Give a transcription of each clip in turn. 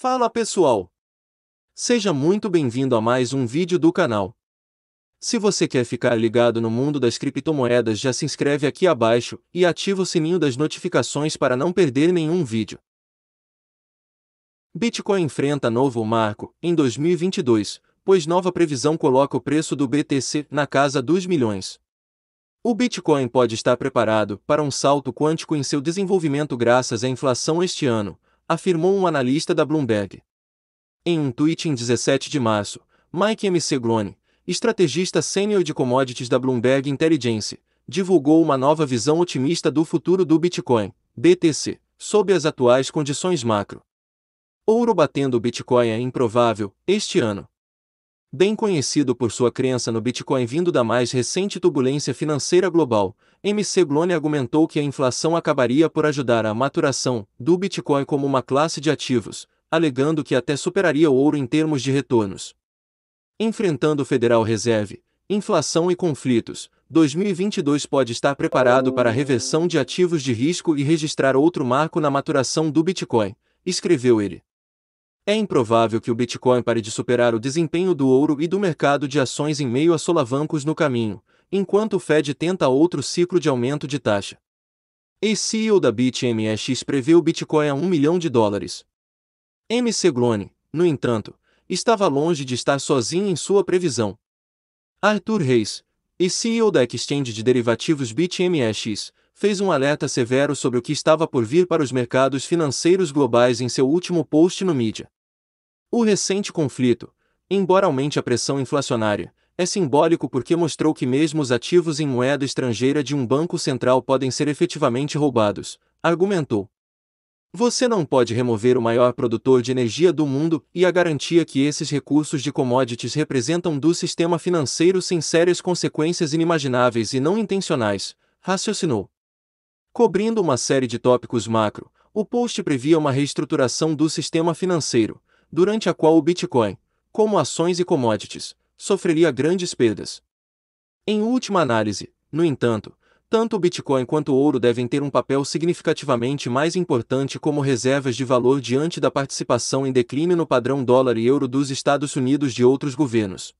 Fala pessoal! Seja muito bem-vindo a mais um vídeo do canal. Se você quer ficar ligado no mundo das criptomoedas já se inscreve aqui abaixo e ativa o sininho das notificações para não perder nenhum vídeo. Bitcoin enfrenta novo marco em 2022, pois nova previsão coloca o preço do BTC na casa dos milhões. O Bitcoin pode estar preparado para um salto quântico em seu desenvolvimento graças à inflação este ano, afirmou um analista da Bloomberg. Em um tweet em 17 de março, Mike M. estrategista sênior de commodities da Bloomberg Intelligence, divulgou uma nova visão otimista do futuro do Bitcoin, BTC, sob as atuais condições macro. Ouro batendo o Bitcoin é improvável, este ano. Bem conhecido por sua crença no Bitcoin vindo da mais recente turbulência financeira global, MC Glone argumentou que a inflação acabaria por ajudar a maturação do Bitcoin como uma classe de ativos, alegando que até superaria o ouro em termos de retornos. Enfrentando o Federal Reserve, inflação e conflitos, 2022 pode estar preparado para a reversão de ativos de risco e registrar outro marco na maturação do Bitcoin, escreveu ele. É improvável que o Bitcoin pare de superar o desempenho do ouro e do mercado de ações em meio a solavancos no caminho, enquanto o Fed tenta outro ciclo de aumento de taxa. ex-CEO da BitMEX prevê o Bitcoin a 1 milhão de dólares. MC Glone, no entanto, estava longe de estar sozinho em sua previsão. Arthur Reis, ex-CEO da exchange de derivativos BitMEX, fez um alerta severo sobre o que estava por vir para os mercados financeiros globais em seu último post no mídia. O recente conflito, embora aumente a pressão inflacionária, é simbólico porque mostrou que mesmo os ativos em moeda estrangeira de um banco central podem ser efetivamente roubados, argumentou. Você não pode remover o maior produtor de energia do mundo e a garantia que esses recursos de commodities representam do sistema financeiro sem sérias consequências inimagináveis e não intencionais, raciocinou. Cobrindo uma série de tópicos macro, o post previa uma reestruturação do sistema financeiro, durante a qual o Bitcoin, como ações e commodities, sofreria grandes perdas. Em última análise, no entanto, tanto o Bitcoin quanto o ouro devem ter um papel significativamente mais importante como reservas de valor diante da participação em declínio no padrão dólar e euro dos Estados Unidos de outros governos.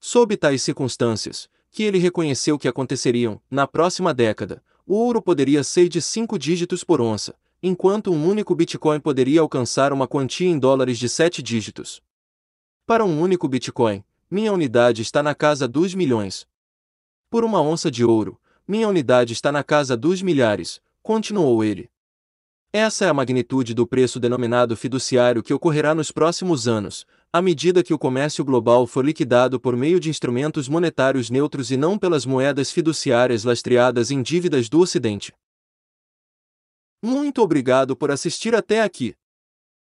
Sob tais circunstâncias, que ele reconheceu que aconteceriam, na próxima década, o ouro poderia ser de 5 dígitos por onça, enquanto um único Bitcoin poderia alcançar uma quantia em dólares de 7 dígitos. Para um único Bitcoin, minha unidade está na casa dos milhões. Por uma onça de ouro, minha unidade está na casa dos milhares, continuou ele. Essa é a magnitude do preço denominado fiduciário que ocorrerá nos próximos anos, à medida que o comércio global for liquidado por meio de instrumentos monetários neutros e não pelas moedas fiduciárias lastreadas em dívidas do Ocidente. Muito obrigado por assistir até aqui.